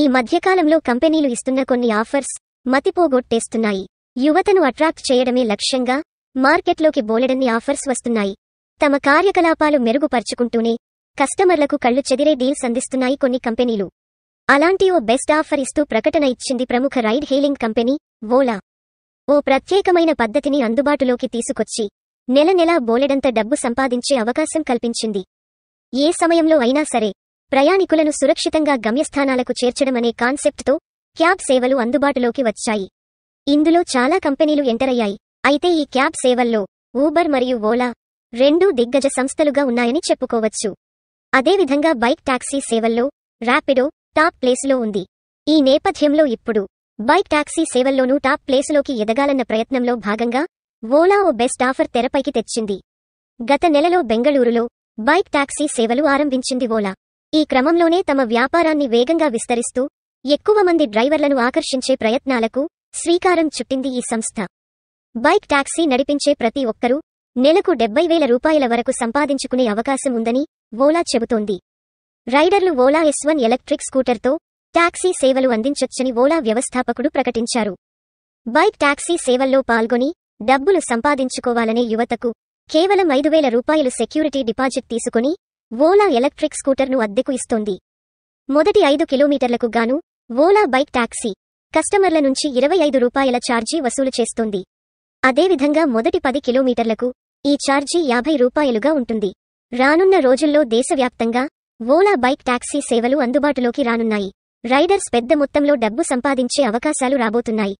ఈ మధ్యకాలంలో కంపెనీలు ఇస్తున్న కొన్ని ఆఫర్స్ మతిపోగొట్టేస్తున్నాయి యువతను అట్రాక్ట్ చేయడమే లక్ష్యంగా మార్కెట్లోకి బోలెడన్ని ఆఫర్స్ వస్తున్నాయి తమ కార్యకలాపాలు మెరుగుపరుచుకుంటూనే కస్టమర్లకు కళ్ళు చెదిరే డీల్స్ అందిస్తున్నాయి కొన్ని కంపెనీలు అలాంటి ఓ బెస్ట్ ఆఫర్ ఇస్తూ ప్రకటన ఇచ్చింది ప్రముఖ రైడ్ హెయిలింగ్ కంపెనీ ఓలా ఓ ప్రత్యేకమైన పద్ధతిని అందుబాటులోకి తీసుకొచ్చి నెల నెలా బోలెడంత డబ్బు సంపాదించే అవకాశం కల్పించింది ఏ సమయంలో అయినా సరే ప్రయాణికులను సురక్షితంగా గమ్యస్థానాలకు చేర్చడమనే కాన్సెప్ట్తో క్యాబ్ సేవలు అందుబాటులోకి వచ్చాయి ఇందులో చాలా కంపెనీలు ఎంటరయ్యాయి అయితే ఈ క్యాబ్ సేవల్లో ఊబర్ మరియు ఓలా రెండూ దిగ్గజ సంస్థలుగా ఉన్నాయని చెప్పుకోవచ్చు అదేవిధంగా బైక్ టాక్సీ సేవల్లో ర్యాపిడో టాప్ ప్లేసులో ఉంది ఈ నేపథ్యంలో ఇప్పుడు బైక్ టాక్సీ సేవల్లోనూ టాప్ ప్లేసులోకి ఎదగాలన్న ప్రయత్నంలో భాగంగా ఓలా ఓ బెస్ట్ ఆఫర్ తెరపైకి తెచ్చింది గత నెలలో బెంగళూరులో బైక్ టాక్సీ సేవలు ఆరంభించింది ఓలా ఈ క్రమంలోనే తమ వ్యాపారాన్ని వేగంగా విస్తరిస్తూ ఎక్కువ మంది డ్రైవర్లను ఆకర్షించే ప్రయత్నాలకు శ్రీకారం చుట్టింది ఈ సంస్థ బైక్ టాక్సీ నడిపించే ప్రతి ఒక్కరూ నెలకు డెబ్బై వేల రూపాయల వరకు సంపాదించుకునే అవకాశం ఉందని ఓలా చెబుతోంది రైడర్లు ఓలా ఎస్ వన్ ఎలక్ట్రిక్ స్కూటర్తో టాక్సీ సేవలు అందించొచ్చని ఓలా వ్యవస్థాపకుడు ప్రకటించారు బైక్ టాక్సీ సేవల్లో పాల్గొని డబ్బులు సంపాదించుకోవాలనే యువతకు కేవలం ఐదు వేల రూపాయలు సెక్యూరిటీ డిపాజిట్ తీసుకుని ఓలా ఎలక్ట్రిక్ స్కూటర్ను అద్దెకు ఇస్తోంది మొదటి ఐదు కిలోమీటర్లకు గాను ఓలా బైక్ టాక్సీ కస్టమర్ల నుంచి ఇరవై ఐదు రూపాయల ఛార్జీ వసూలు చేస్తోంది అదేవిధంగా మొదటి పది కిలోమీటర్లకు ఈ ఛార్జీ యాభై రూపాయలుగా ఉంటుంది రానున్న రోజుల్లో దేశవ్యాప్తంగా ఓలా బైక్ టాక్సీ సేవలు అందుబాటులోకి రానున్నాయి రైడర్స్ పెద్ద మొత్తంలో డబ్బు సంపాదించే అవకాశాలు రాబోతున్నాయి